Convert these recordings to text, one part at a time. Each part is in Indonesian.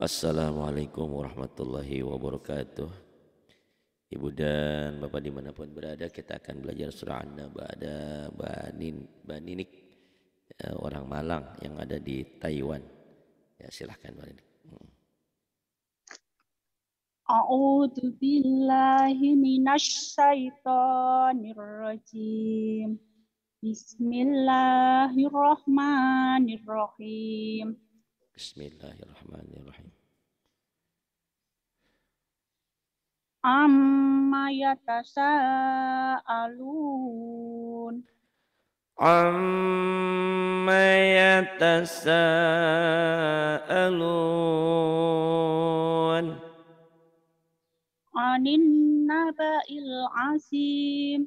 Assalamualaikum warahmatullahi wabarakatuh Ibu dan Bapak dimanapun berada kita akan belajar surah An-Naba ada Banin, Baninik ya, orang Malang yang ada di Taiwan ya silahkan Baninik hmm. A'udzu billahi minasy syaithanir rajim. Bismillahirrahmanirrahim. Bismillahirrahmanirrahim. Amma yatasa'alun. Amma yatasa'alun. Anin naba'il azim.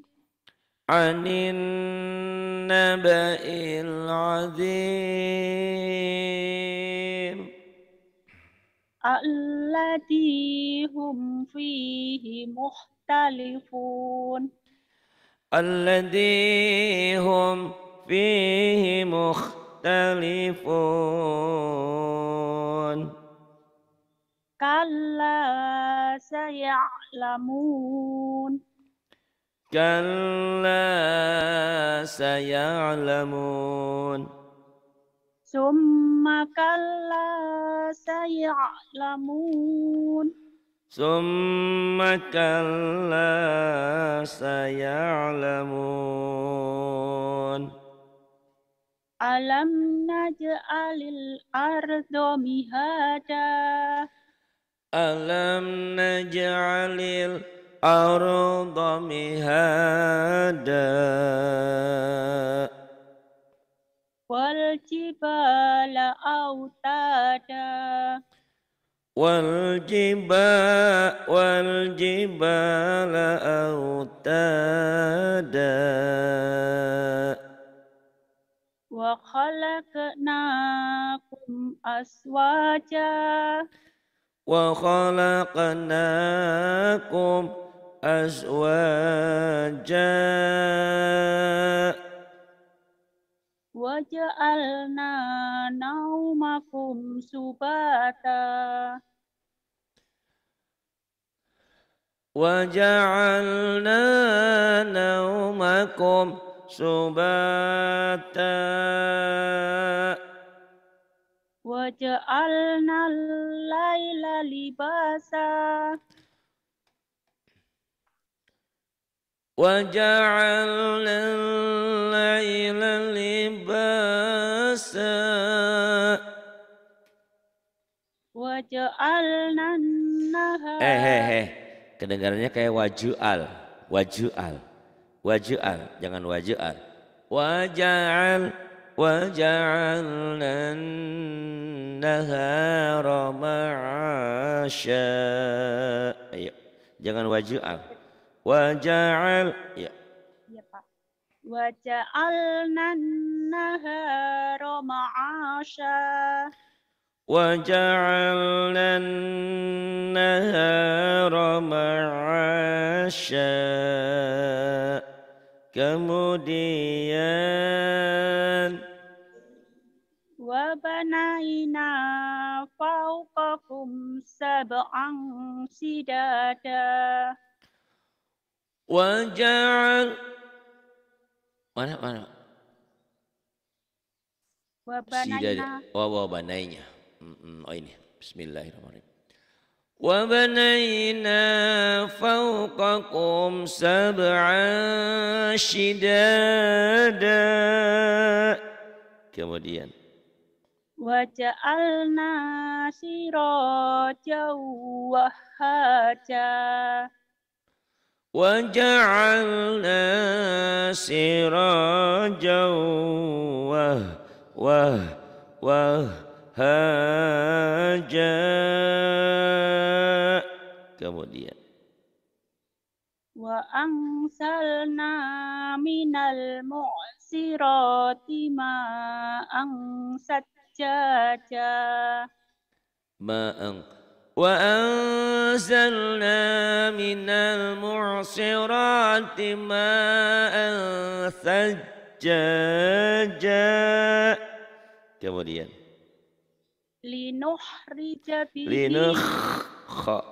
Anin naba'il azim. الذي هم فيه مختلفون الذي هم فيه مختلفون كلا سيعلمون كلا سيعلمون summa kalla sayalamun summa kalla sayalamun alam naj'alil ardo mihada alam naj'alil ardo mihada والجبال أوتادا والجبال والجبال أوتادا وخلقناكم أزواجا وخلقناكم أزواجا وجعلنا نومكم سباتا وجعلنا نومكم سباتا وجعلنا الليل لباسا وجعلنا الليل لباسا وجعلنا eh eh eh kedengarannya kayak wajual wajual wajual jangan wajual wajual, wajual, النهار معاشا ayo jangan wajual وجعل ya وجعلنا النهار معاشا وجعلنا النهار معاشا kemudian وبنينا فوقكم سبعا سدادا Wajal mana mana wabanainya oh, wabanainya oh ini Bismillahirrahmanirrahim وبنينا فوقكم سبعا شدادا kemudian وجعلنا سراجا وهاجا وجعلنا سراجا وهوه وهاجا kemudian وأنزلنا من المعصرات ماء سجاجا ماء وأنزلنا من المعصرات ماء ثجاجا kemudian linuhrija bihi linuh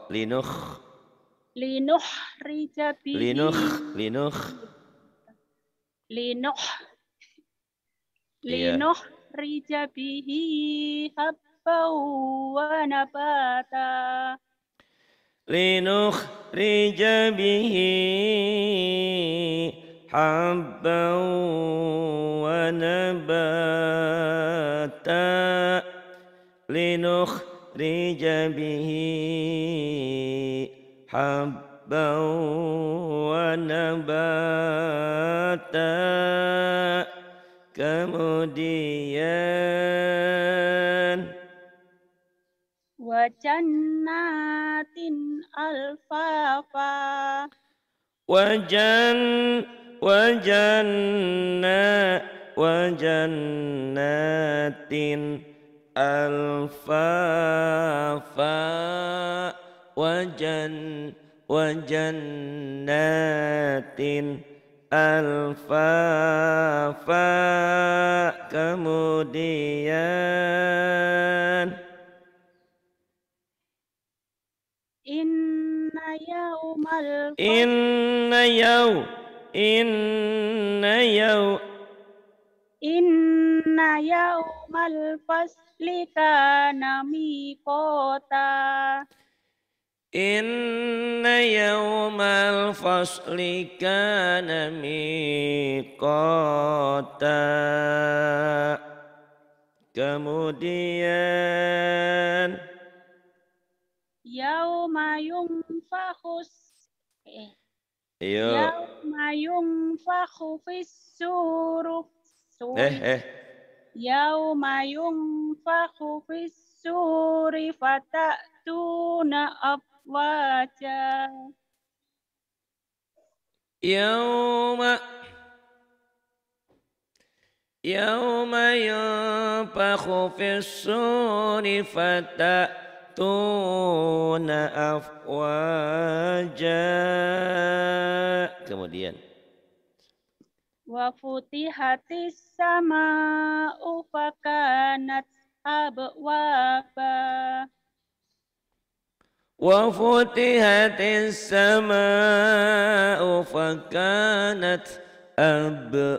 linuh linuhrija bihi linuh linuh linuh linuhrija bihi hab خلفا ونباتا لنخرج به حبا ونباتا لنخرج به حبا ونباتا kemudian jannatin alfafa wajan wajanna wajannatin alfafa wajan wajannatin alfafa kemudian Inna Inna yau Inna yau mal fasli kana miqata Inna mal fasli kana miqata Kemudian Yauma yunfakhus eh. yau Yauma yunfakhu fis-suru. Eh eh. Yauma yunfakhu fis-suri fatatuna afwaja. Yauma يوم ينفخ في الصور فتأتون tuna afwaja. Kemudian. Wa futihatis sama'u fakanat abwaba. وفتحت السماء فكانت abwaba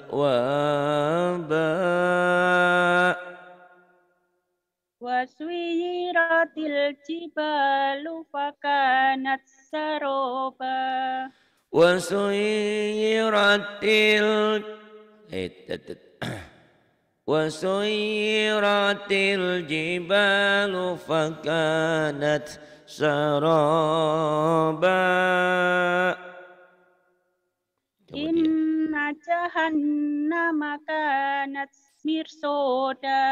waswiratil jibalu fakanat saroba waswiratil eh, waswiratil jibalu fakanat saroba Inna jahannama kanat mirsoda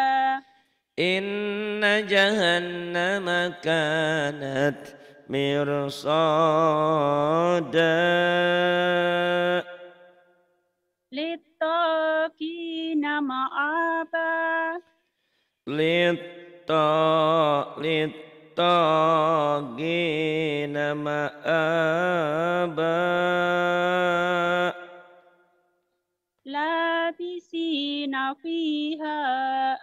Inna jahannama kanat mirsada Littaqina ma'aba Litta Littaqina ma'aba Labisina fiha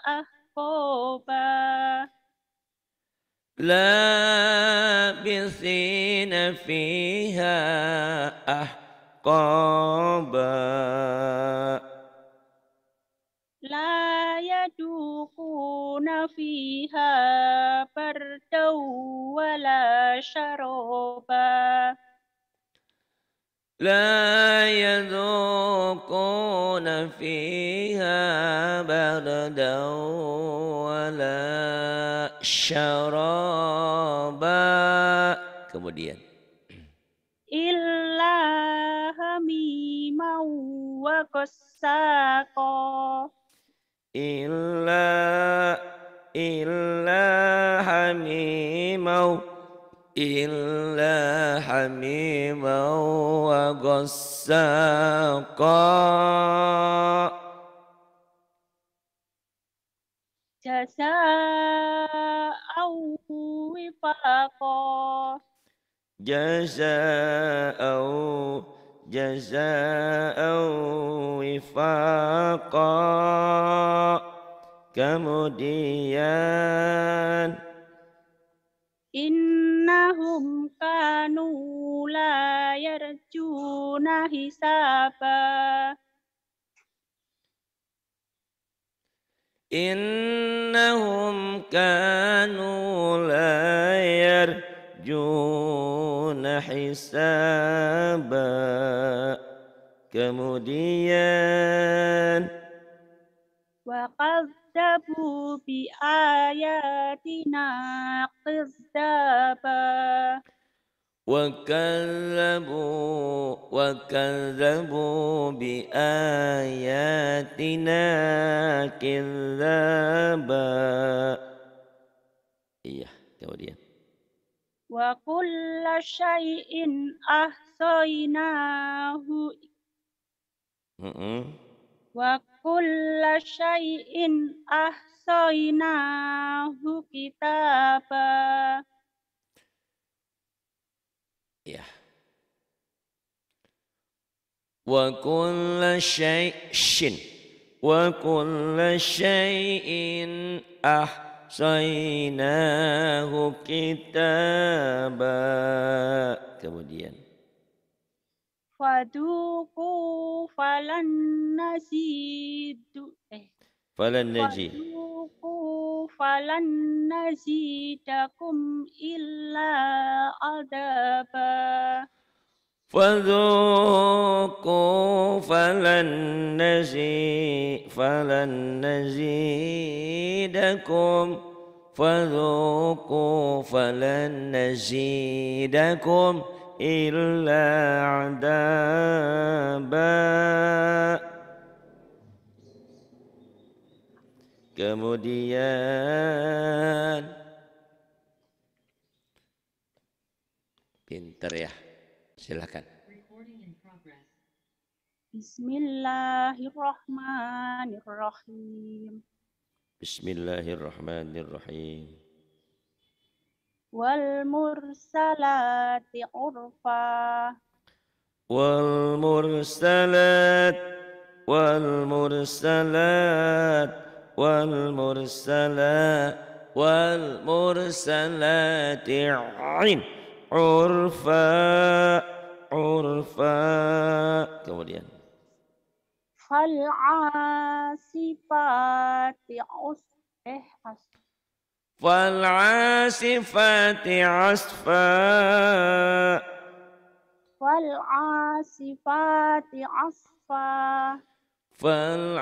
ah خوفا لابسين فيها أحقابا لا يذوقون فيها بردا ولا شرابا لا يذوقون فيها بردا ولا شرابا kemudian illa hamim wa qassaqa illa illa hamim illa وحميما وغساقا جزاء وفاقا جزاء جزاء وفاقا kemudian in كانوا لا يرجون حسابا إنهم كانوا لا يرجون حسابا kemudian وكذبوا بآياتنا كذابا وكذبوا وكذبوا بآياتنا كذابا Iya, kemudian. Wa kulla syai'in ahsaynahu. Mm -mm. Wa kulla syai'in ahsaynahu kitabah. وكل شيء وكل شيء أحصيناه كتابا kemudian Faduku falan nazidu eh falan naji Faduku falan nazidakum illa adaba فذوقوا فلن نزيد فلن نزيدكم فذوقوا فلن نزيدكم إلا عذابا Kemudian pinter ya. Silakan. Bismillahirrahmanirrahim. Bismillahirrahmanirrahim. Wal mursalati urfa. Wal mursalat wal mursalat wal mursalat wal mursalati urfa. urfa. Kemudian. Fal'asifati us. Eh, fal asifati asfa. fal asifati asfa. fal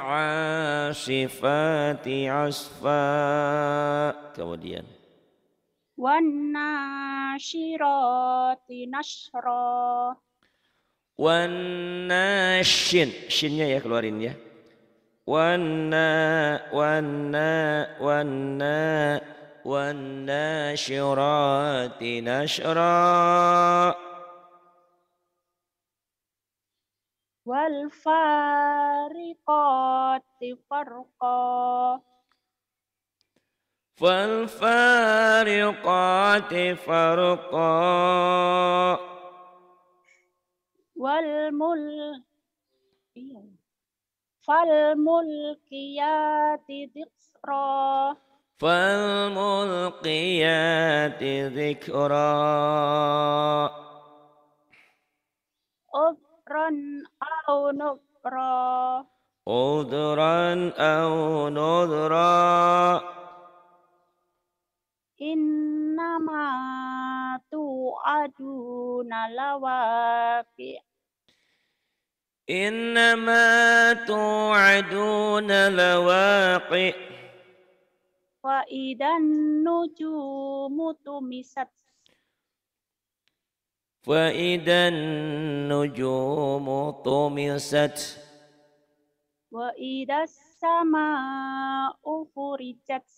asifati asfa. Kemudian. والناشرات نشرا والناشن شنnya ya keluarin ya wanna wanna wanna wannashirati nashra wal fariqati farqa فالفارقات فرقا والمل فالملقيات ذكرا فالملقيات ذكرا عذرا أو نذرا عذرا أو نذرا إنما توعدون لواقع إنما توعدون لواقع فإذا النجوم تمست فإذا النجوم طمست وإذا السماء فرجت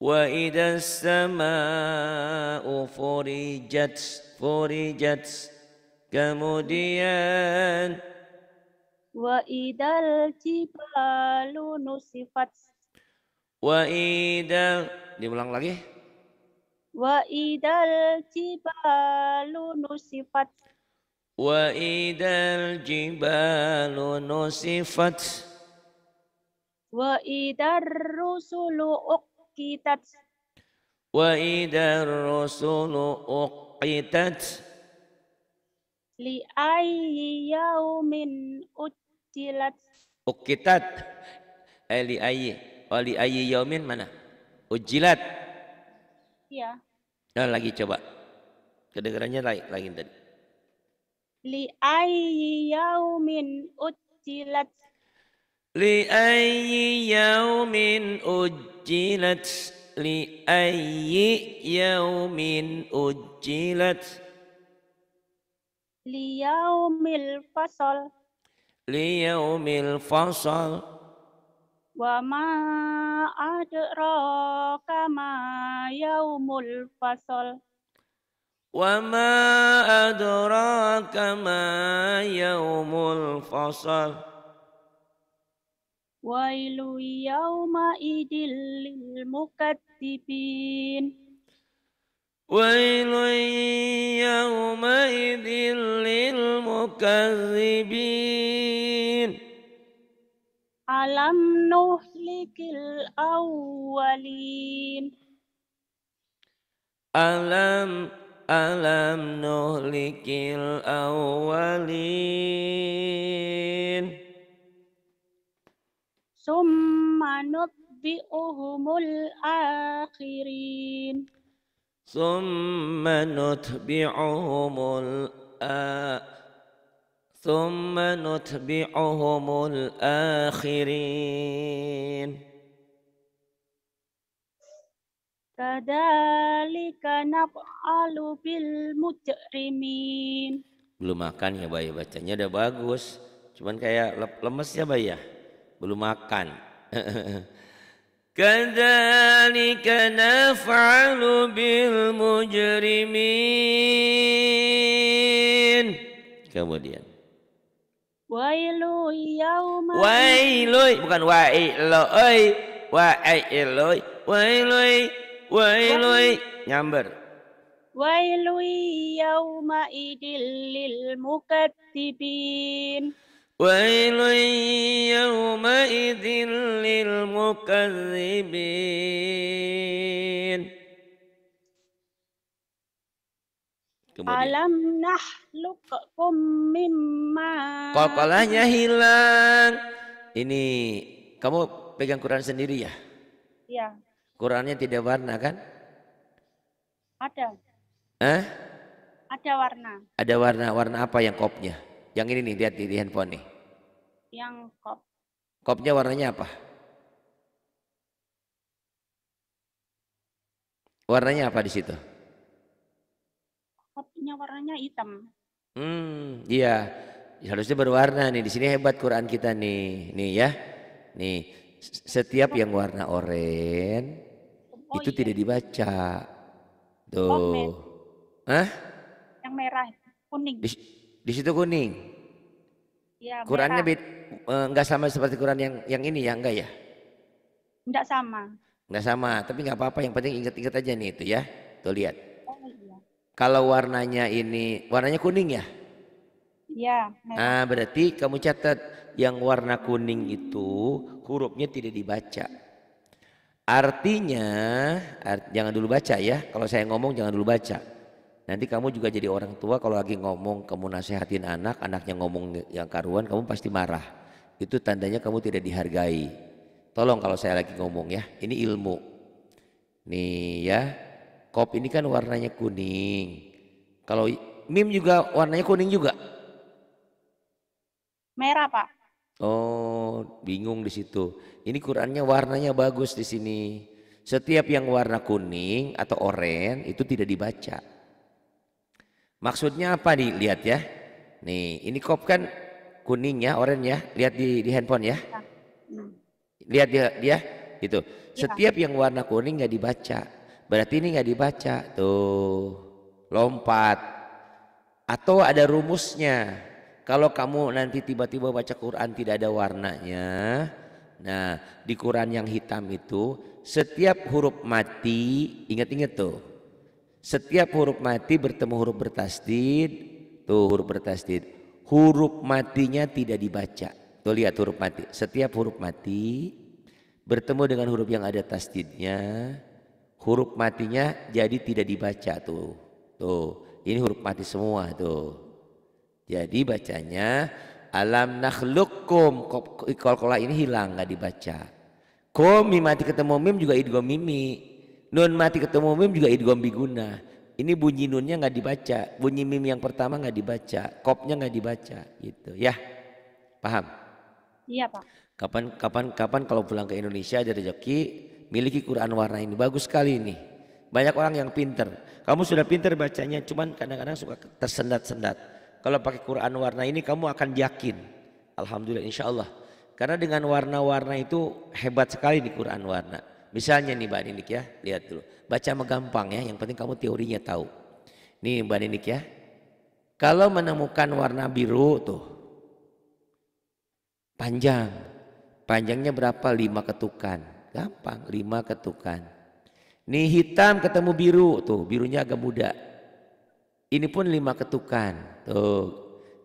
وإذا السماء فرجت فرجت kemudian وإذا الجبال نصفت وإذا diulang lagi وإذا الجبال نصفت وإذا الجبال نصفت وإذا الرسل uqitat wa idar rusulu uqitat li ayyi yaumin Ujilat. uqitat eh, li ayyi Ali oh, ayyi yaumin mana ujilat iya nah, lagi coba kedengarannya lain lagi tadi li ayyi yaumin Ujilat. لأي يوم أجلت لأي يوم أجلت ليوم الفصل ليوم الفصل وما أدراك ما يوم الفصل وما أدراك ما يوم الفصل Wailu yawma idil lil mukatibin Wailu yawma idil Alam nuhlikil awalin Alam Alam nuhlikil awalin ثم nutbi'uhumul الآخرين ثم نتبعهم summa ثم نتبعهم الآخرين naf'alu bil mujrimin belum makan ya bayi bacanya udah bagus cuman kayak lemes ya bayi ya belum makan. Kadzalika naf'alu bil mujrimin. Kemudian Wailu yauma Wailu bukan wailu oi wailu wailu wailu nyamber Wailu yauma idil lil mukatsibin ويل يومئذ للمكذبين Kemudian. Alam nahlukum mimma. Kokolahnya hilang. Ini kamu pegang Quran sendiri ya? Iya. Qurannya tidak warna kan? Ada. Eh? Ada warna. Ada warna. Warna apa yang kopnya? Yang ini nih, lihat di, di handphone nih. Yang kop. Kopnya warnanya apa? Warnanya apa di situ? Kopnya warnanya hitam. Hmm, iya. Harusnya berwarna nih. Di sini hebat Quran kita nih. Nih ya. Nih, setiap yang warna oranye oh, itu iya. tidak dibaca. Tuh. Oh, Hah? Yang merah, kuning. Di situ kuning. Ya, Qurannya enggak e, sama seperti Quran yang yang ini ya enggak ya? Enggak sama. Enggak sama, tapi enggak apa-apa yang penting ingat-ingat aja nih itu ya. Tuh lihat. Oh, iya. Kalau warnanya ini, warnanya kuning ya? Iya. Nah, berarti kamu catat yang warna kuning itu hurufnya tidak dibaca. Artinya, art, jangan dulu baca ya. Kalau saya ngomong jangan dulu baca Nanti kamu juga jadi orang tua kalau lagi ngomong kamu nasehatin anak, anaknya ngomong yang karuan kamu pasti marah. Itu tandanya kamu tidak dihargai. Tolong kalau saya lagi ngomong ya, ini ilmu. Nih ya, kop ini kan warnanya kuning. Kalau mim juga warnanya kuning juga. Merah, Pak. Oh, bingung di situ. Ini Qurannya warnanya bagus di sini. Setiap yang warna kuning atau oranye itu tidak dibaca Maksudnya apa nih? Lihat ya. Nih, ini kop kan kuning ya, oranye ya. Lihat di, di handphone ya. Iya. Hmm. Lihat dia, dia itu. Iya. Setiap yang warna kuning nggak dibaca. Berarti ini nggak dibaca. Tuh, lompat. Atau ada rumusnya. Kalau kamu nanti tiba-tiba baca Quran tidak ada warnanya. Nah, di Quran yang hitam itu setiap huruf mati, ingat-ingat tuh setiap huruf mati bertemu huruf bertasdid, tuh huruf bertasdid. Huruf matinya tidak dibaca. Tuh lihat huruf mati. Setiap huruf mati bertemu dengan huruf yang ada tasdidnya, huruf matinya jadi tidak dibaca tuh. Tuh, ini huruf mati semua tuh. Jadi bacanya alam nakhlukum kol kola ini hilang nggak dibaca. Komi mati ketemu mim juga idgom mimi Nun mati ketemu mim juga idgham biguna. Ini bunyi nunnya nggak dibaca, bunyi mim yang pertama nggak dibaca, kopnya nggak dibaca, gitu. Ya, paham? Iya pak. Kapan kapan kapan kalau pulang ke Indonesia ada joki miliki Quran warna ini bagus sekali ini. Banyak orang yang pinter. Kamu sudah pinter bacanya, cuman kadang-kadang suka tersendat-sendat. Kalau pakai Quran warna ini kamu akan yakin. Alhamdulillah, insya Allah. Karena dengan warna-warna itu hebat sekali di Quran warna. Misalnya nih Mbak Ninik ya, lihat dulu. Baca mah gampang ya, yang penting kamu teorinya tahu. Nih Mbak Ninik ya. Kalau menemukan warna biru tuh panjang. Panjangnya berapa? Lima ketukan. Gampang, lima ketukan. Nih hitam ketemu biru tuh, birunya agak muda. Ini pun lima ketukan. Tuh.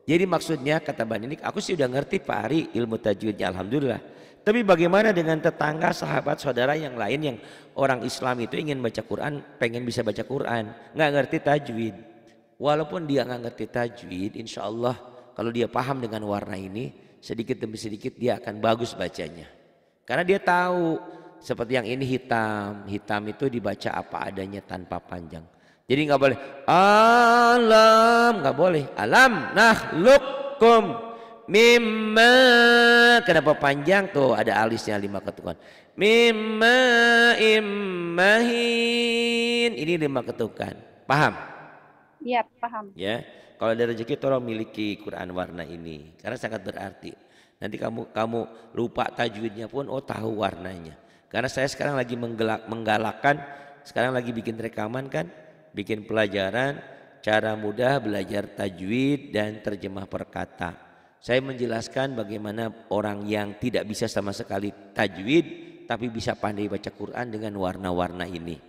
Jadi maksudnya kata Mbak Ninik, aku sih udah ngerti Pak Ari ilmu tajwidnya alhamdulillah. Tapi bagaimana dengan tetangga, sahabat, saudara yang lain yang orang Islam itu ingin baca Quran, pengen bisa baca Quran, nggak ngerti tajwid. Walaupun dia nggak ngerti tajwid, insya Allah kalau dia paham dengan warna ini, sedikit demi sedikit dia akan bagus bacanya. Karena dia tahu seperti yang ini hitam, hitam itu dibaca apa adanya tanpa panjang. Jadi nggak boleh alam, nggak boleh alam Nah, nahlukum mimma kenapa panjang tuh ada alisnya lima ketukan mimma immahin ini lima ketukan paham iya paham ya kalau ada rezeki tolong miliki Quran warna ini karena sangat berarti nanti kamu kamu lupa tajwidnya pun oh tahu warnanya karena saya sekarang lagi menggelak menggalakkan sekarang lagi bikin rekaman kan bikin pelajaran cara mudah belajar tajwid dan terjemah perkata saya menjelaskan bagaimana orang yang tidak bisa sama sekali tajwid tapi bisa pandai baca Quran dengan warna-warna ini.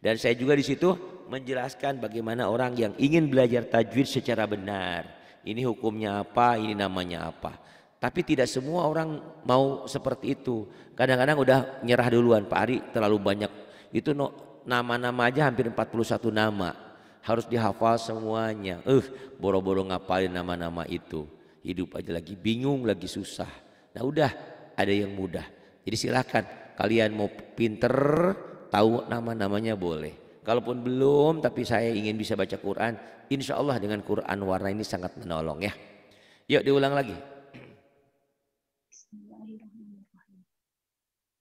Dan saya juga di situ menjelaskan bagaimana orang yang ingin belajar tajwid secara benar. Ini hukumnya apa, ini namanya apa. Tapi tidak semua orang mau seperti itu. Kadang-kadang udah nyerah duluan, Pak Ari terlalu banyak. Itu nama-nama aja hampir 41 nama. Harus dihafal semuanya. Eh, uh, boro-boro ngapalin nama-nama itu hidup aja lagi bingung, lagi susah. Nah udah ada yang mudah. Jadi silahkan kalian mau pinter tahu nama-namanya boleh. Kalaupun belum tapi saya ingin bisa baca Quran. Insya Allah dengan Quran warna ini sangat menolong ya. Yuk diulang lagi.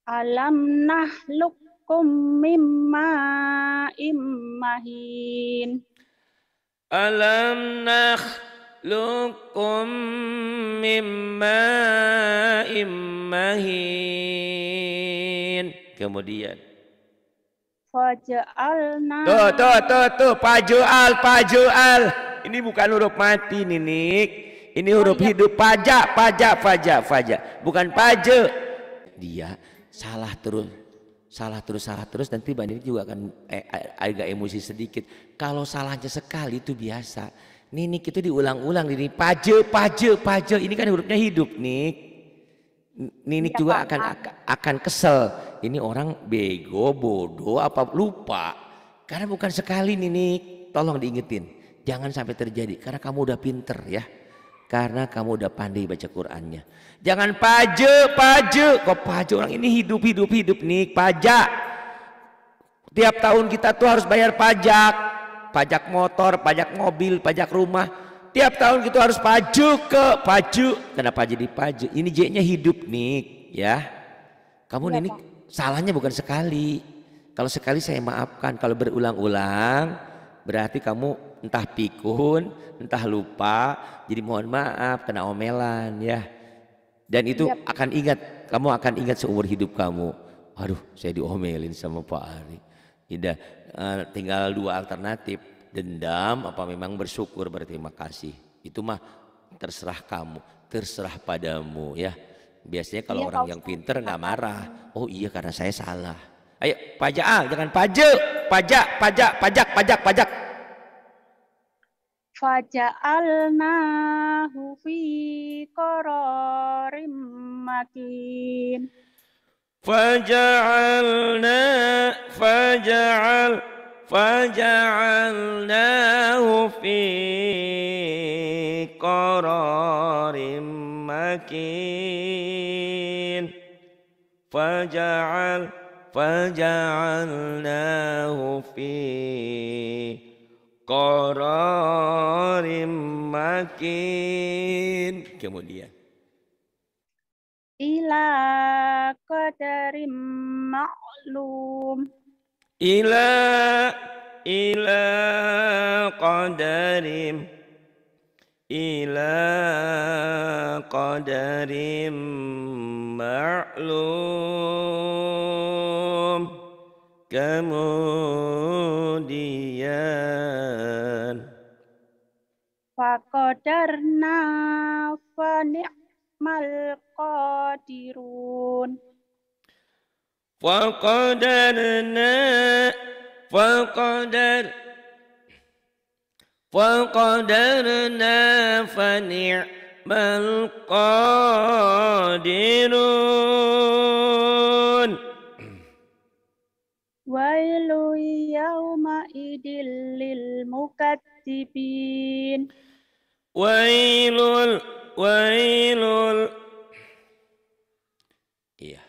Alam nahlukum mimma immahin. Alam nahlukum lukum mimma immahin. Kemudian. Faja'alna. Tuh, tuh, tuh, tuh. Paju'al, paju'al. Ini bukan huruf mati, Ninik. Ini huruf oh, iya. hidup. Pajak, pajak, pajak, pajak. Bukan pajak. Dia salah terus. Salah terus, salah terus. Nanti tiba juga akan eh, agak emosi sedikit. Kalau salahnya sekali itu biasa Ninik itu diulang-ulang ini paje paje paje ini kan hurufnya hidup nik. Ninik iya, juga akan akan kesel. Ini orang bego, bodoh apa lupa. Karena bukan sekali Ninik, tolong diingetin. Jangan sampai terjadi karena kamu udah pinter ya. Karena kamu udah pandai baca Qur'annya. Jangan paje, paje. Kok paje orang ini hidup, hidup, hidup nih, pajak. Tiap tahun kita tuh harus bayar pajak pajak motor, pajak mobil, pajak rumah. Tiap tahun kita gitu harus paju ke paju. Kenapa jadi paju? Ini j hidup nih, ya. Kamu ya, ini salahnya bukan sekali. Kalau sekali saya maafkan, kalau berulang-ulang berarti kamu entah pikun, entah lupa. Jadi mohon maaf kena omelan ya. Dan itu ya. akan ingat, kamu akan ingat seumur hidup kamu. Aduh, saya diomelin sama Pak Ari. Tidak, Eh, tinggal dua alternatif, dendam apa memang bersyukur berterima kasih. Itu mah terserah kamu, terserah padamu ya. Biasanya kalau iya, orang yang pinter nggak marah. Oh iya karena saya salah. Ayo pajak ah, jangan pajak, pajak, pajak, pajak, pajak, pajak. Faja'alnahu fi qararim makin. فجعلنا فجعل فجعلناه في قرار مكين فجعل فجعلناه في قرار مكين kemudian ila qadarim ma'lum ila ila qadarim ila qadarim ma'lum kemudian faqadarna fa mal qadirun wa qadarna wa qadar wa qadarna fa ni'mal qadirun Wailu yawma idil Wailul wailul iya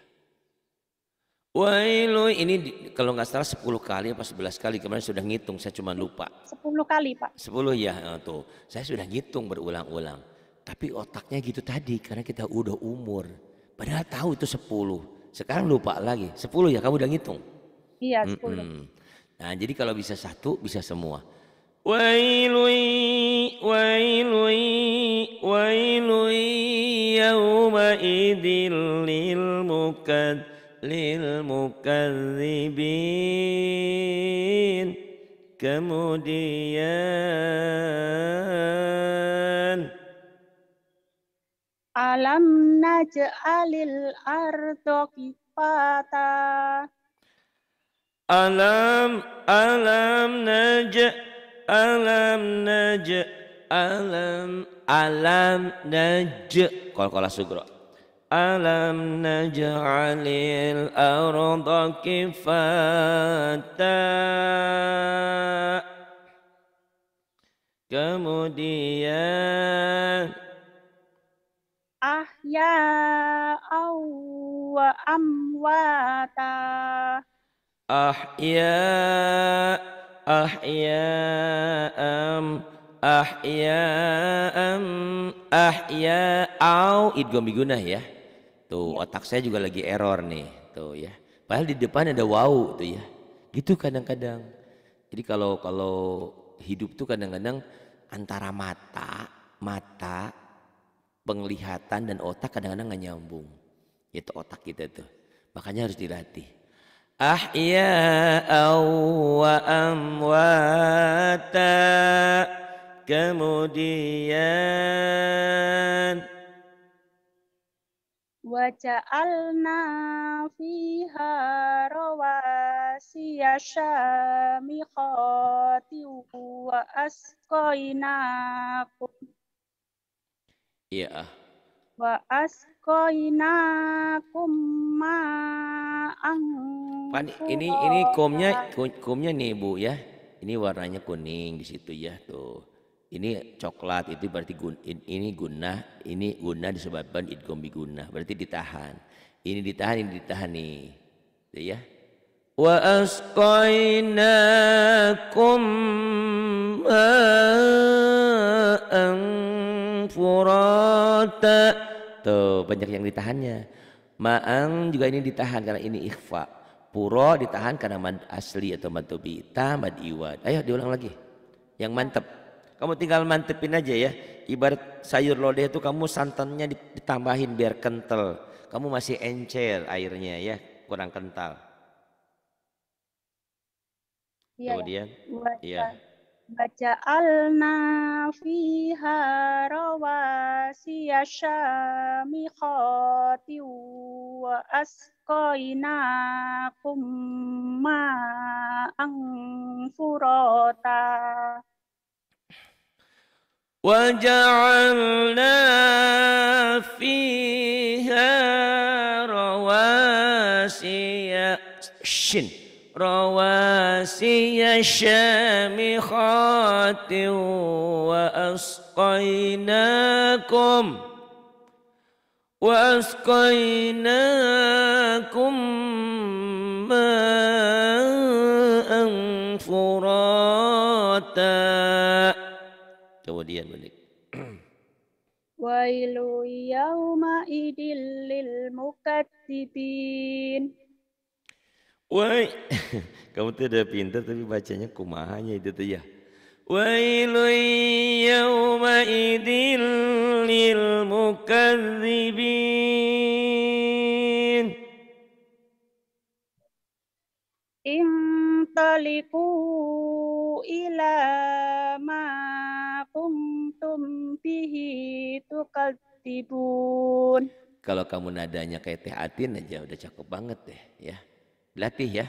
Wa'ilul ini kalau nggak salah 10 kali apa 11 kali kemarin sudah ngitung saya cuma lupa. 10 kali Pak. 10 ya eh, tuh. Saya sudah ngitung berulang-ulang. Tapi otaknya gitu tadi karena kita udah umur. Padahal tahu itu 10. Sekarang lupa lagi. 10 ya kamu udah ngitung? Iya 10. Mm -mm. Nah jadi kalau bisa satu bisa semua. Wailui, wailui, Lil للمكذبين kemudian alam naj'alil ardo kifata alam alam naj alam naj alam alam naj kol kola sugro Alam naj'alil arda kifata kemudian ahya wa amwata ahya ahya am ahya am ahya au idgum bigunah ya Tuh, otak saya juga lagi error nih, tuh ya. Padahal di depan ada wow tuh ya. Gitu kadang-kadang. Jadi kalau kalau hidup tuh kadang-kadang antara mata, mata, penglihatan dan otak kadang-kadang nggak nyambung. Itu otak kita tuh. Makanya harus dilatih. ya wa amwata kemudian fiha rawasiya رواسي wa وأسقيناكم Iya. Wa askoinakum ma'an. Pan, ini ini komnya komnya nih Bu ya. Ini warnanya kuning di situ ya tuh ini coklat itu berarti gun, ini guna ini guna disebabkan idgom biguna berarti ditahan ini ditahan ini ditahan nih iya ya wa asqainakum ma'an furata tuh banyak yang ditahannya ma'an juga ini ditahan karena ini ikhfa puro ditahan karena mad asli atau mad tubita mad iwad ayo diulang lagi yang mantap kamu tinggal mantepin aja ya. Ibarat sayur lodeh itu kamu santannya ditambahin biar kental. Kamu masih encer airnya ya, kurang kental. Iya ya, Kemudian, iya. Baca alna fiha rawasiya khati wa kumma ang furata. وجعلنا فيها رواسي شن رواسي شامخات وأسقيناكم وأسقيناكم ماء فراتا Kemudian balik. Wailu yawma idil lil mukatsibin. Wai, kamu tuh udah pintar tapi bacanya kumahanya itu tuh ya. Wailu yawma idil lil mukadzibin. Inna فانطلقوا ila ma كنتم به Kalau kamu nadanya kayak Teh Atin aja udah cakep banget deh ya. Latih ya.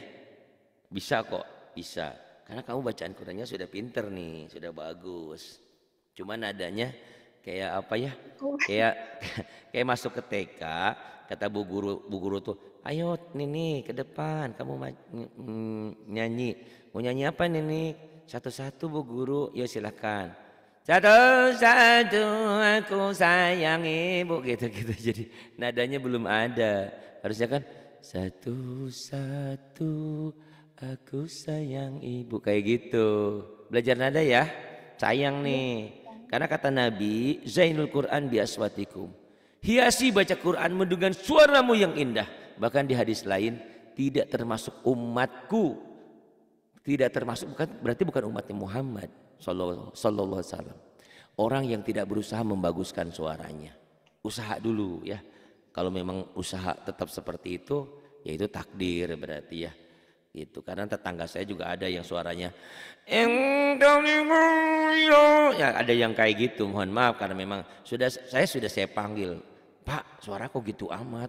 Bisa kok, bisa. Karena kamu bacaan Qurannya sudah pinter nih, sudah bagus. Cuma nadanya kayak apa ya? Kayak kayak masuk ke TK, kata bu guru bu guru tuh ayo Nini ke depan kamu nyanyi. Mau nyanyi apa Nini? Satu-satu bu guru, ya silahkan. Satu-satu aku sayang ibu gitu-gitu. Jadi nadanya belum ada. Harusnya kan satu-satu aku sayang ibu kayak gitu. Belajar nada ya. Sayang nih. Karena kata Nabi, Zainul Quran biaswatikum. Hiasi baca Quranmu dengan suaramu yang indah bahkan di hadis lain tidak termasuk umatku tidak termasuk bukan berarti bukan umatnya Muhammad sallallahu alaihi wasallam. Orang yang tidak berusaha membaguskan suaranya. Usaha dulu ya. Kalau memang usaha tetap seperti itu, yaitu takdir berarti ya. itu Karena tetangga saya juga ada yang suaranya ya ada yang kayak gitu. Mohon maaf karena memang sudah saya sudah saya panggil, "Pak, suara kok gitu amat?"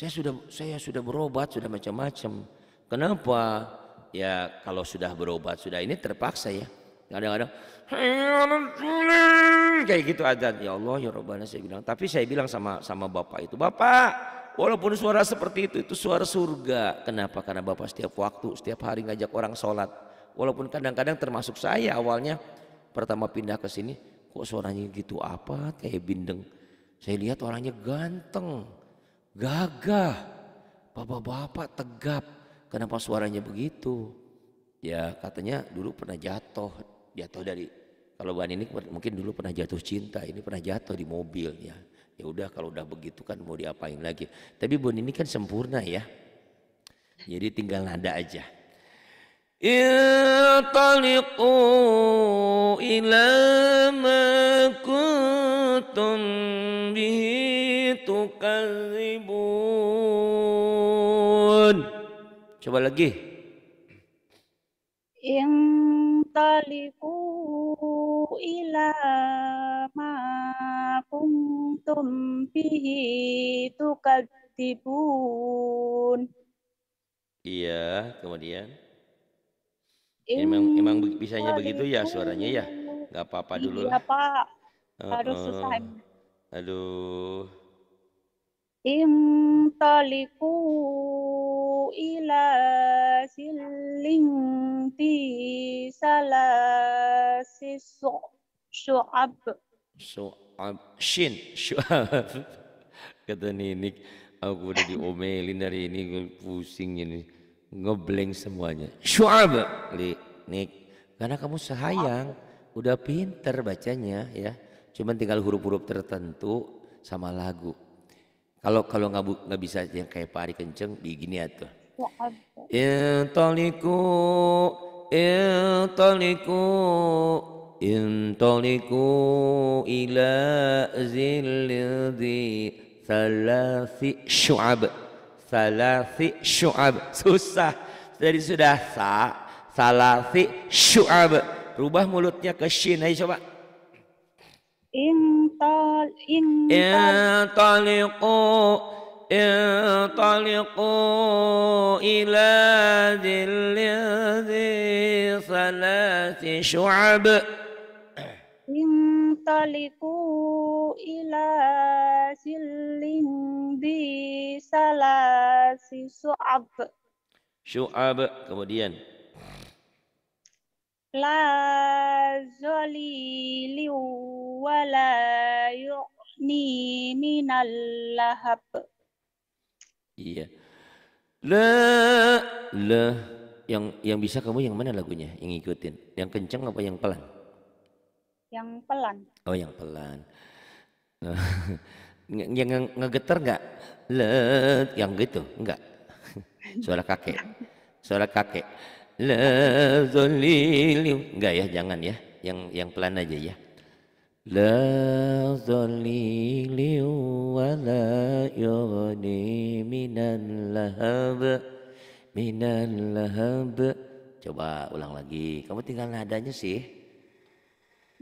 Saya sudah saya sudah berobat, sudah macam-macam. Kenapa? Ya kalau sudah berobat sudah ini terpaksa ya. Kadang-kadang kayak gitu aja. Ya Allah ya Rabbana saya bilang. Tapi saya bilang sama sama bapak itu, "Bapak, walaupun suara seperti itu itu suara surga. Kenapa? Karena Bapak setiap waktu, setiap hari ngajak orang sholat. Walaupun kadang-kadang termasuk saya awalnya pertama pindah ke sini, kok suaranya gitu apa kayak bindeng. Saya lihat orangnya ganteng gagah, bapak-bapak tegap. Kenapa suaranya begitu? Ya katanya dulu pernah jatuh, jatuh dari kalau bahan ini mungkin dulu pernah jatuh cinta, ini pernah jatuh di mobil ya. Ya udah kalau udah begitu kan mau diapain lagi. Tapi bun ini kan sempurna ya. Jadi tinggal nada aja. ila kuntum tukadzibun coba lagi in talifu ila ma kuntum bihi tukadzibun iya kemudian in emang emang bisanya begitu ya suaranya ya Enggak apa-apa dulu Iya, Pak. Harus susah. Aduh intaliku ila siling fi salasis su'ab su'ab shin su'ab kata Ninik aku udah diomelin dari ini pusing ini ngebleng semuanya su'ab nik karena kamu sayang udah pinter bacanya ya cuman tinggal huruf-huruf tertentu sama lagu kalau kalau nggak nggak bisa yang kayak pari kenceng begini ya tuh. Ya, intoliku, intoliku, intoliku ila zildi salafi syu'ab. salafi syu'ab. Susah. Jadi sudah sa, salafi syu'ab. Rubah mulutnya ke shin. Ayo coba. In انطلقوا انطلقوا إلى ذل ذي ثلاث شعب انطلقوا إلى ذل ذي ثلاث شعب شعب kemudian la zalili wa la yu'ni minal lahab. Iya. La la yang yang bisa kamu yang mana lagunya yang ngikutin? Yang kenceng apa yang pelan? Yang pelan. Oh, yang pelan. yang, nah, yang ngegeter nggak? Let yang gitu, enggak. Suara kakek. Suara kakek la zalili enggak ya jangan ya yang yang pelan aja ya la zalili wa la yughni minan lahab minan lahab coba ulang lagi kamu tinggal nadanya sih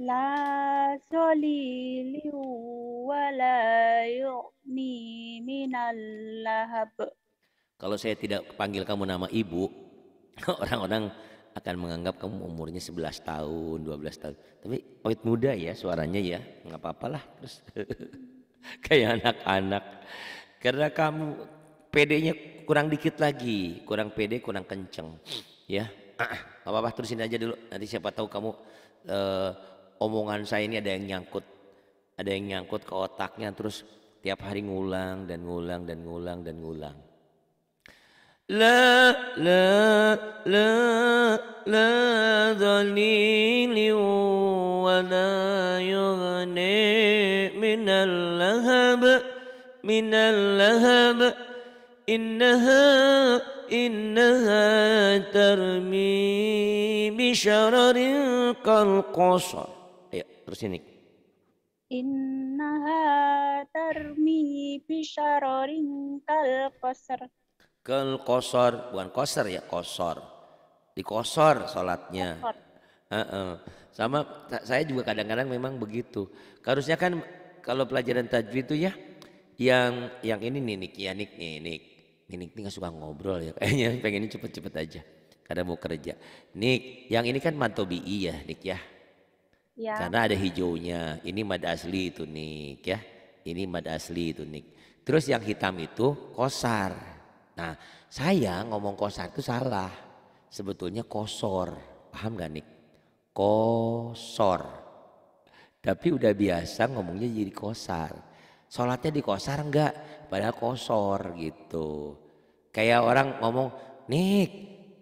la zalili wa la yughni minan lahab kalau saya tidak panggil kamu nama ibu orang-orang akan menganggap kamu umurnya 11 tahun, 12 tahun. Tapi awet muda ya suaranya ya, nggak apa-apalah. Terus kayak anak-anak. Karena kamu pedenya kurang dikit lagi, kurang pede, kurang kenceng. Ya, nggak apa-apa terusin aja dulu. Nanti siapa tahu kamu eh, omongan saya ini ada yang nyangkut, ada yang nyangkut ke otaknya terus tiap hari ngulang dan ngulang dan ngulang dan ngulang. لا لا لا لا ذليل ولا يغني من اللهب من اللهب إنها إنها ترمي بشرر كالقصر أيوة ترسينك إنها ترمي بشرر كالقصر kal kosor bukan kosor ya kosor dikosor sholatnya Uh -uh. sama saya juga kadang-kadang memang begitu harusnya kan kalau pelajaran tajwid itu ya yang yang ini nih Nik ya Nik nih Nik Nik nih suka ngobrol ya kayaknya pengennya cepet-cepet aja karena mau kerja Nik yang ini kan mantobi ya Nik ya Ya. Karena ada hijaunya. Ini mad asli itu nik ya. Ini mad asli itu nik. Terus yang hitam itu kosar. Nah saya ngomong kosar itu salah. Sebetulnya kosor. Paham gak Nik? Kosor. Tapi udah biasa ngomongnya jadi kosar. Sholatnya di kosar enggak? Padahal kosor gitu. Kayak orang ngomong, Nik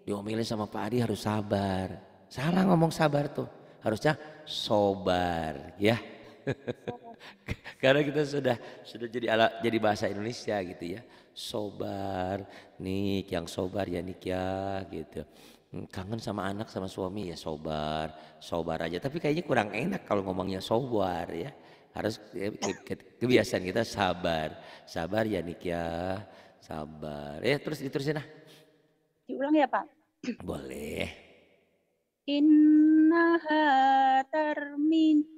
diomelin sama Pak Adi harus sabar. Salah ngomong sabar tuh. Harusnya sobar ya. Karena kita sudah sudah jadi ala, jadi bahasa Indonesia gitu ya. Sobar, Nik yang sobar ya Nik ya gitu. Hmm, kangen sama anak sama suami ya sobar, sobar aja. Tapi kayaknya kurang enak kalau ngomongnya sobar ya. Harus ya, kebiasaan kita sabar, sabar ya Nik ya, sabar. Ya terus itu diterusin nah. Diulang ya Pak. Boleh. hatar min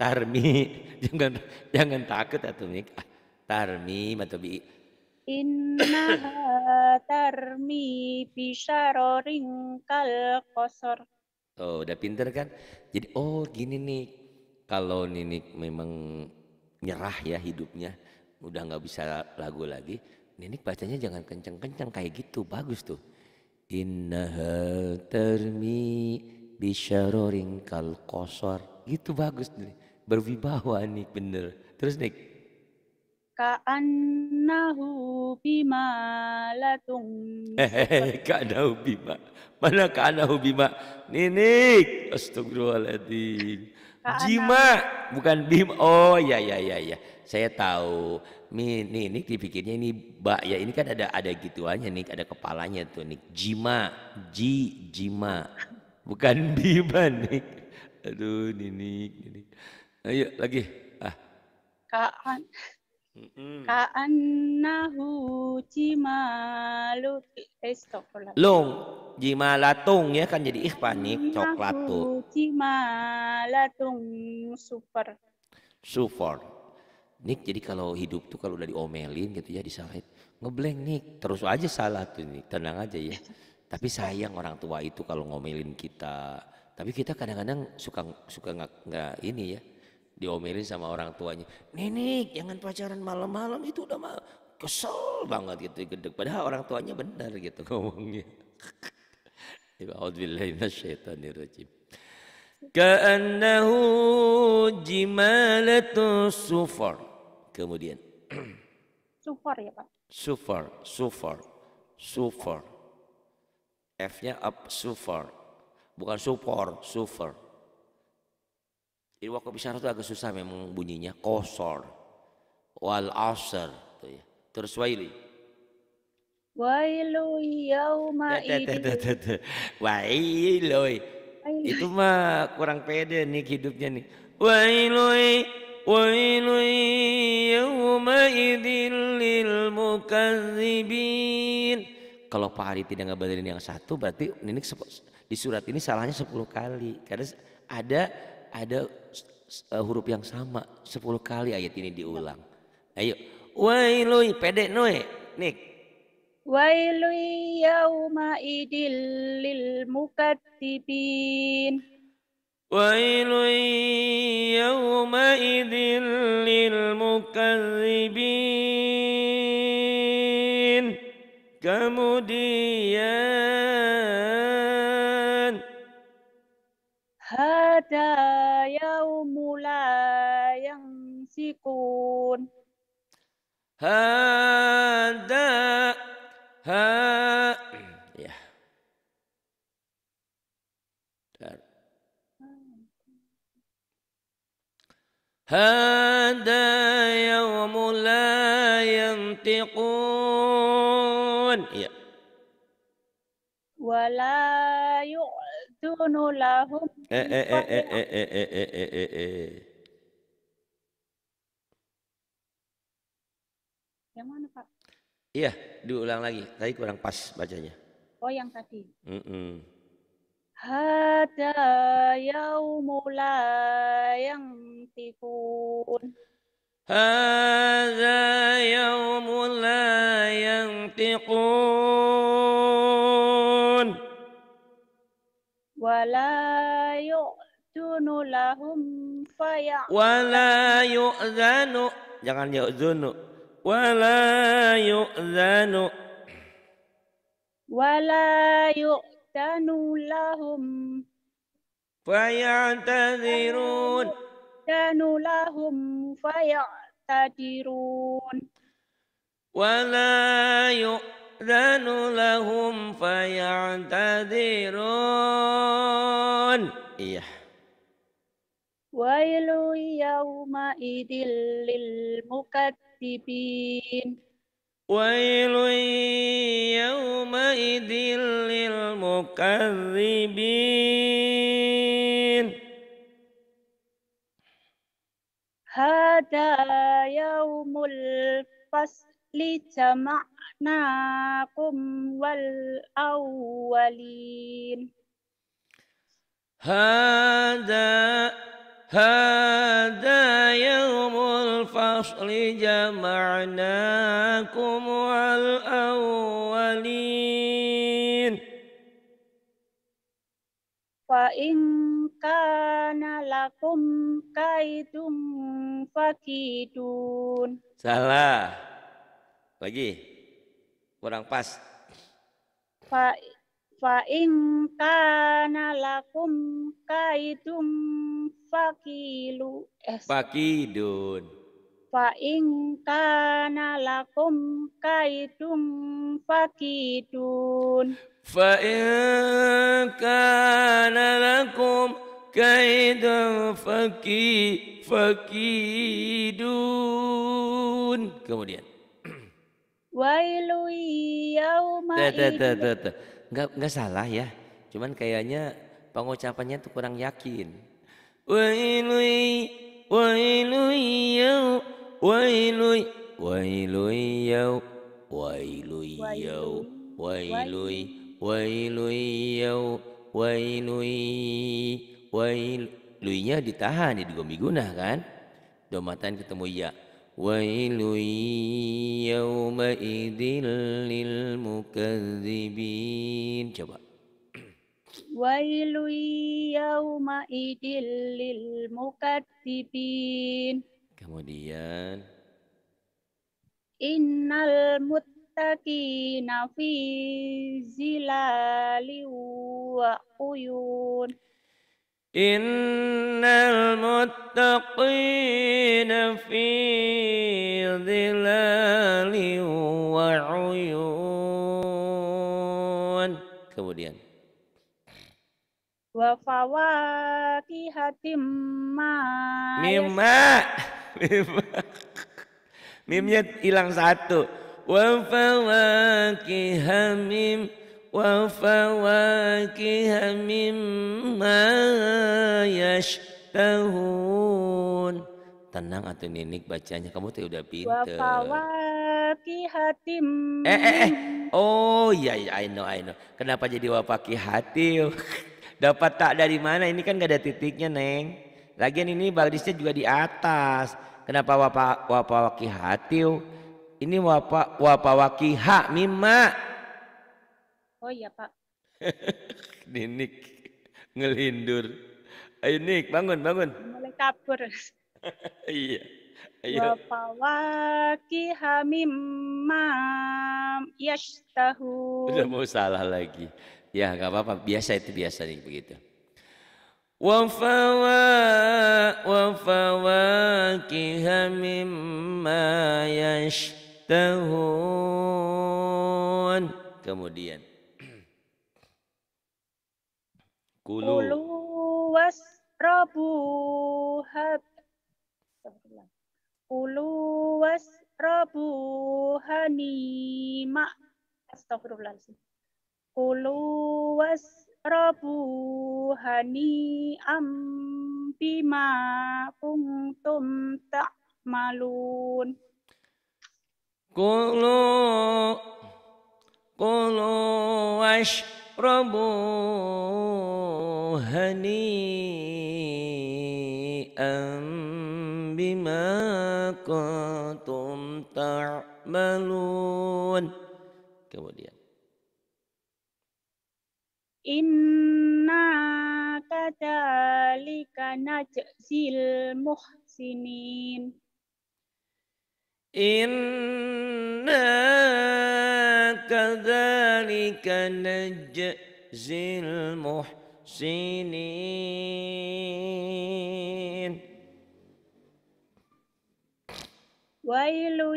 Tarmi, jangan jangan takut atau Mik. Ah, tarmi atau bi. Inna tarmi bisyaroring kal kosor. Oh, udah pinter kan? Jadi oh gini nih, kalau Ninik memang nyerah ya hidupnya, udah nggak bisa lagu lagi, Ninik bacanya jangan kenceng-kenceng kayak gitu, bagus tuh. Inna tarmi bisyaroring kal kosor gitu bagus nih. Berwibawa nih bener. Terus nih. Ka'annahu bima latung. Hehehe, ka'annahu bima. Mana ka'annahu bima? Ninik. Astagfirullahaladzim. Jima, bukan bim. Oh ya ya ya ya. Saya tahu. Ini, ini dipikirnya ini bak ya ini kan ada ada gituannya nih, ada kepalanya tuh nih. Jima, ji jima. Bukan bima nih. Aduh, Ninik, Ninik. Ayo nah, lagi. Ah. Kaan. kaan nahu Kaannahu jimalu eh, Long jimalatung ya kan jadi ikhpanik coklat tuh. Jimalatung super. Super. Nik jadi kalau hidup tuh kalau udah diomelin gitu ya disalahin ngebleng Nik terus aja salah tuh Nik tenang aja ya. Tapi sayang orang tua itu kalau ngomelin kita tapi kita kadang-kadang suka suka nggak ini ya, diomelin sama orang tuanya. Nenek jangan pacaran malam-malam itu udah mal kesel banget gitu gede. Padahal orang tuanya benar gitu ngomongnya. Bismillahirrahmanirrahim. Ka'annahu jimalatu sufar. Kemudian. sufar ya Pak? Sufar, sufar, sufar. F-nya up, sufar bukan support, suffer. Jadi waktu isyarat itu agak susah memang bunyinya, kosor, wal asr, tuh gitu ya. terus waili. Wailu yauma Wailu. Itu mah kurang pede nih hidupnya nih. Wailu wailu yauma idil lil mukazzibin kalau Pak Hari tidak ngebenerin yang satu berarti ini di surat ini salahnya 10 kali karena ada ada eh, huruf yang sama 10 kali ayat ini diulang. Ayo. Wailui pede noe. Nik. Wailui yauma idil lil Wailui yauma idil lil kemudian Hada yaumu la yamsikun Hada Ha Ya Bentar. Hada yaumu la yantiqun wala yu'tunu lahum eh eh eh eh eh eh eh eh eh eh yang mana Pak? Iya, diulang lagi. Tadi kurang pas bacanya. Oh, yang tadi. Mm -mm. Hada yaumula yang tikun. هذا يوم لا ينطقون ولا يؤذن لهم فيعلمون ولا يؤذن jangan يؤذن ولا يؤذن ولا يؤذن لهم فيعتذرون يؤذن لهم فيعتذرون ولا يؤذن لهم فيعتذرون إيه. ويل يومئذ للمكذبين ويل يومئذ للمكذبين هذا يوم الفصل جمعناكم والأولين هذا هذا يوم الفصل جمعناكم والأولين فإن كان لكم كيد فكيدون salah lagi kurang pas fa fa in kana lakum kaidum fakilu eh, fakidun fa ing kana lakum kaitun fakidun fa ing kana lakum kaitun faki fakidun kemudian wailui yauma enggak enggak salah ya cuman kayaknya pengucapannya tuh kurang yakin wailui luinya ditahan ya di gomi guna kan domatan ketemu ya wailu yauma idil lil mukadzibin coba Wailu yauma idil lil Kemudian Innal muttaqina fi zilali wa uyun. Innal muttaqina fi zilali wa uyun. Kemudian wa fawakihatim ma mimma mimnya hilang satu wa fawakihamim wa fawakihamim ma yashtahun tenang atau ninik bacanya kamu tuh udah pinter wa fawakihatim eh eh eh oh iya iya I know I know kenapa jadi wafaki hatim Dapat tak dari mana? Ini kan gak ada titiknya, Neng. Lagian ini barisnya juga di atas. Kenapa wapa waki hatiu? Ini wapa waki ha mima. Oh iya, Pak. Ninik ngelindur. Ayo Nik, bangun, bangun. Mulai kabur. iya. Ayo. Iya. ha mima yashtahu. Udah mau salah lagi. Ya nggak apa-apa, biasa itu biasa nih begitu. Wafawa wafawakiha mimma Kemudian. Kulu. was rabu hab. Kulu rabu hanima Astagfirullahaladzim. Kulu wasrabu hani am bima kuntum ta'malun. Kulu Kulu washrabu hani am bima kuntum ta'malun. Kemudian Inna kadalika najzil muhsinin. Inna kadalika najzil muhsinin. Wailu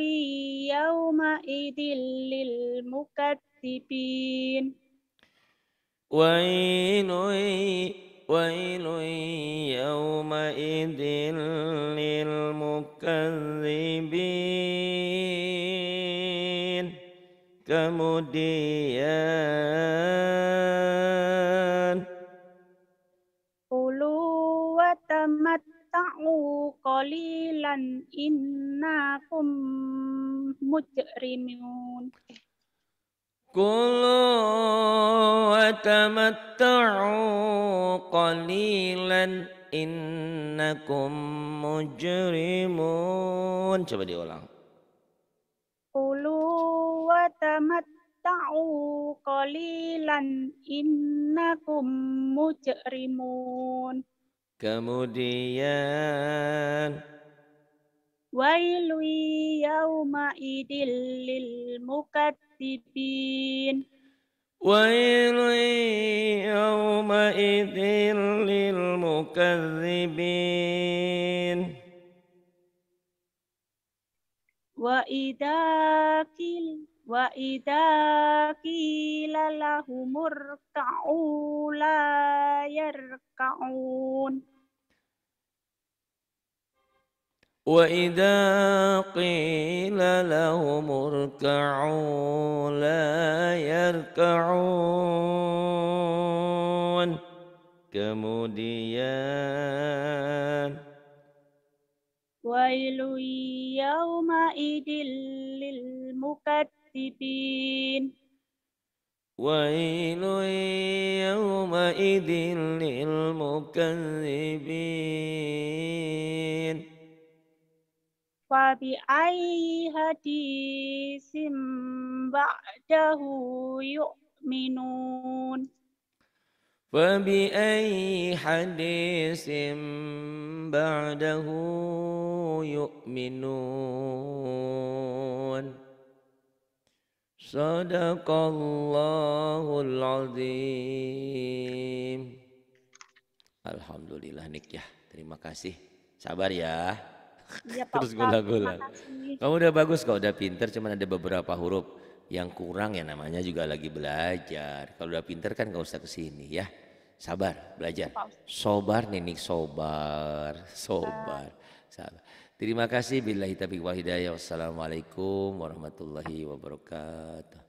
yawma idil lil ويل ويل يومئذ للمكذبين kemudian Ulu wa tamatta'u qalilan innakum mujrimun Kulu wa tamatta'u qalilan innakum mujrimun. Coba diulang. Kulu wa tamatta'u qalilan innakum mujrimun. Kemudian Wailu yauma idil lil mukad mukadzibin Wailun yawma idzin lil mukadzibin Wa idakil wa idakil lahumur ka'u yarka'un وإذا قيل لهم اركعوا لا يركعون كمديان ويل يومئذ للمكذبين ويل يومئذ للمكذبين فبأي حديث بعده يؤمنون فبأي حديث بعده يؤمنون صدق الله العظيم Alhamdulillah Nik ya. Terima kasih. Sabar ya ya, Pak Terus gula-gula. Kamu udah bagus kok, udah pinter, cuman ada beberapa huruf yang kurang ya namanya juga lagi belajar. Kalau udah pinter kan gak usah kesini ya. Sabar, belajar. Iya, sobar Nini, sobar, sobar. Sabar. Terima kasih. Bila hitabi wa hidayah. Wassalamualaikum warahmatullahi wabarakatuh.